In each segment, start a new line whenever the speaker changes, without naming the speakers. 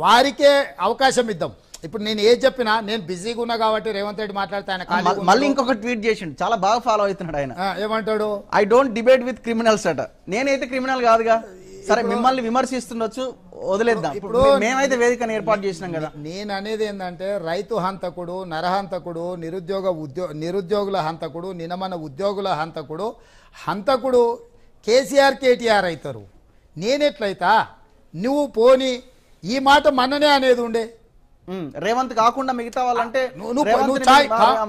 వారికే అవకాశం ఇద్దాం ఇప్పుడు నేను ఏం చెప్పినా నేను బిజీగా ఉన్నా కాబట్టి రేవంత్ రెడ్డి మాట్లాడతాను మళ్ళీ ఇంకొక ట్వీట్ చేసిండు చాలా బాగా ఫాలో అవుతున్నాడు ఆయన ఏమంటాడు I don't debate with criminals అట నేనైతే క్రిమినల్ కాదుగా సరే మిమ్మల్ని విమర్శిస్తుండొచ్చు వదిలేద్దాం ఇప్పుడు మేమైతే వేదికను ఏర్పాటు చేసినాం కదా నేను అనేది ఏంటంటే రైతు హంతకుడు నరహంతకుడు నిరుద్యోగ ఉద్యో నిరుద్యోగుల హంతకుడు నినమన ఉద్యోగుల హంతకుడు హంతకుడు కేసీఆర్ కేటీఆర్ అవుతారు నేనెట్లయితా నువ్వు పోని ఈ మాట మననే అనేది ఉండే రేవంత్ కాకుండా మిగతా వాళ్ళంటే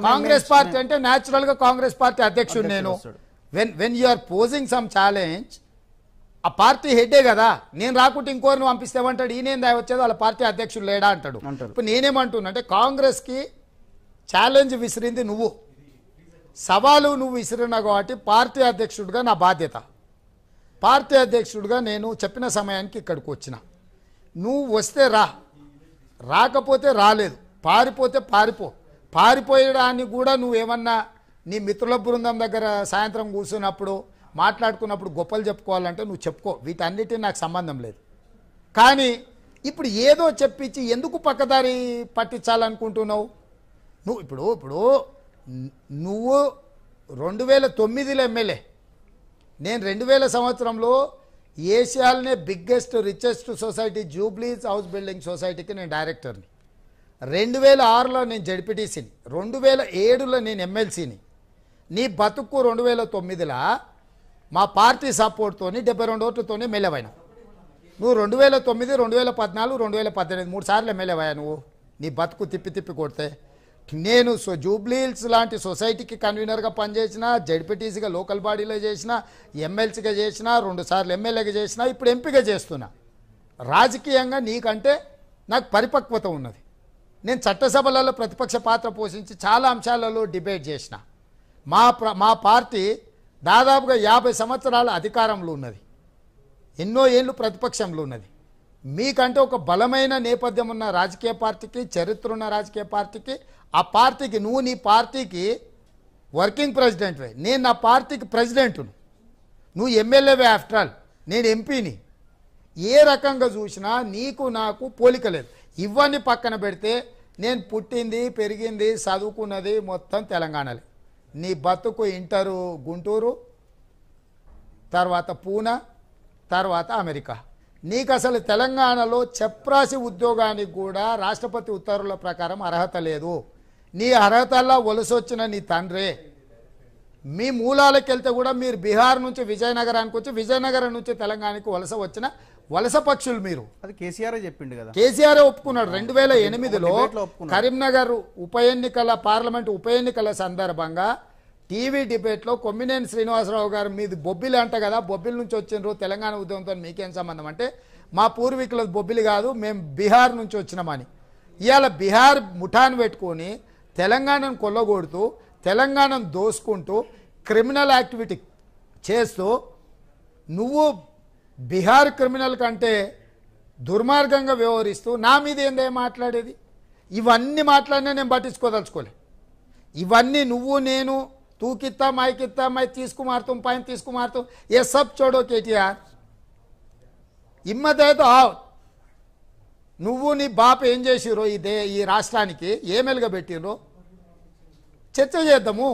కాంగ్రెస్ పార్టీ అంటే న్యాచురల్ గా కాంగ్రెస్ పార్టీ అధ్యక్షుడు నేను when when you are posing some challenge ఆ పార్టీ హెడ్డే కదా నేను రాకుంటే ఇంకోరిని పంపిస్తేమంటాడు ఈయన వచ్చేది వాళ్ళ పార్టీ అధ్యక్షుడు లేడా అంటాడు ఇప్పుడు నేనేమంటున్నా అంటే కాంగ్రెస్కి ఛాలెంజ్ విసిరింది నువ్వు సవాలు నువ్వు విసిరినా కాబట్టి పార్టీ అధ్యక్షుడిగా నా బాధ్యత పార్టీ అధ్యక్షుడిగా నేను చెప్పిన సమయానికి ఇక్కడికి వచ్చినా నువ్వు వస్తే రా రాకపోతే రాలేదు పారిపోతే పారిపో పారిపోయడానికి కూడా నువ్వేమన్నా నీ మిత్రుల బృందం దగ్గర సాయంత్రం కూర్చున్నప్పుడు మాట్లాడుకున్నప్పుడు గొప్పలు చెప్పుకోవాలంటే నువ్వు చెప్పుకో వీటన్నిటి నాకు సంబంధం లేదు కానీ ఇప్పుడు ఏదో చెప్పించి ఎందుకు పక్కదారి పట్టించాలనుకుంటున్నావు నువ్వు ఇప్పుడు ఇప్పుడు నువ్వు రెండు వేల తొమ్మిదిలో ఎమ్మెల్యే నేను రెండు వేల సంవత్సరంలో ఏషియాలోనే biggest richest society Jubilee's house building సొసైటీకి నేను డైరెక్టర్ని రెండు వేల ఆరులో నేను జడ్పీటీసీని రెండు వేల ఏడులో నేను ఎమ్మెల్సీని నీ బతుకు రెండు వేల తొమ్మిదిలో మా పార్టీ సపోర్ట్తో డెబ్బై రెండు ఓట్లతోనే మెల్లవైన నువ్వు రెండు వేల తొమ్మిది రెండు వేల పద్నాలుగు రెండు వేల పద్దెనిమిది మూడు సార్లు ఎమ్మెల్యేవయ్యా నువ్వు నీ బతుకు తిప్పి తిప్పి కొడితే నేను సో జూబ్లీహిల్స్ లాంటి సొసైటీకి కన్వీనర్గా పనిచేసిన జడ్పీటీసీగా లోకల్ బాడీలో చేసిన ఎమ్మెల్సీగా చేసిన రెండుసార్లు ఎమ్మెల్యేగా చేసిన ఇప్పుడు ఎంపిక చేస్తున్నా రాజకీయంగా నీకంటే నాకు పరిపక్వత ఉన్నది నేను చట్టసభలలో ప్రతిపక్ష పాత్ర పోషించి చాలా అంశాలలో డిబేట్ చేసిన మా మా పార్టీ దాదాపుగా యాభై సంవత్సరాల అధికారంలో ఉన్నది ఎన్నో ఏళ్ళు ప్రతిపక్షంలో ఉన్నది మీకంటే ఒక బలమైన నేపథ్యం ఉన్న రాజకీయ పార్టీకి చరిత్ర ఉన్న రాజకీయ పార్టీకి ఆ పార్టీకి నువ్వు నీ పార్టీకి వర్కింగ్ ప్రెసిడెంట్వే నేను నా పార్టీకి ప్రెసిడెంట్ను నువ్వు ఎమ్మెల్యేవే ఆఫ్టర్ ఆల్ నేను ఎంపీని ఏ రకంగా చూసినా నీకు నాకు పోలిక లేదు ఇవన్నీ పక్కన పెడితే నేను పుట్టింది పెరిగింది చదువుకున్నది మొత్తం తెలంగాణలే నీ బతుకు ఇంటరు గుంటూరు తర్వాత పూనా తర్వాత అమెరికా నీకు అసలు తెలంగాణలో చెప్రాసి ఉద్యోగానికి కూడా రాష్ట్రపతి ఉత్తర్వుల ప్రకారం అర్హత లేదు నీ అర్హతల్లా వలసొచ్చిన నీ తండ్రే మీ మూలాలకు వెళ్తే కూడా మీరు బీహార్ నుంచి విజయనగరానికి వచ్చి విజయనగరం నుంచి తెలంగాణకు వలస వచ్చిన వలస పక్షులు మీరు అది కేసీఆర్ చెప్పిండు కదా కేసీఆర్ ఒప్పుకున్నాడు రెండు వేల ఎనిమిదిలో కరీంనగర్ ఉప ఎన్నికల పార్లమెంట్ ఉప ఎన్నికల సందర్భంగా టీవీ డిబేట్లో కొమ్మినేని శ్రీనివాసరావు గారు మీది బొబ్బిలి అంట కదా బొబ్బిలి నుంచి వచ్చిండ్రు తెలంగాణ ఉద్యమంతో మీకేం సంబంధం అంటే మా పూర్వీకుల బొబ్బిలి కాదు మేము బీహార్ నుంచి వచ్చినామని ఇవాళ బీహార్ ముఠాను పెట్టుకొని తెలంగాణను కొల్లగొడుతూ తెలంగాణను దోసుకుంటూ క్రిమినల్ యాక్టివిటీ చేస్తూ నువ్వు బీహార్ క్రిమినల్ కంటే దుర్మార్గంగా వ్యవహరిస్తూ నా మీద ఏందే మాట్లాడేది ఇవన్నీ మాట్లాడినా నేను పట్టించుకోదలుచుకోలే ఇవన్నీ నువ్వు నేను तू कितना मैं कितना मैं तीस పైన मारता ఏ సబ్ చూడో को मारता ये सब के ఆవ్ నువ్వు నీ బాప ఏం చేసిరో ఈ దే ఈ రాష్ట్రానికి ఏమెలుగా పెట్టిర్రో చర్చ చేద్దాము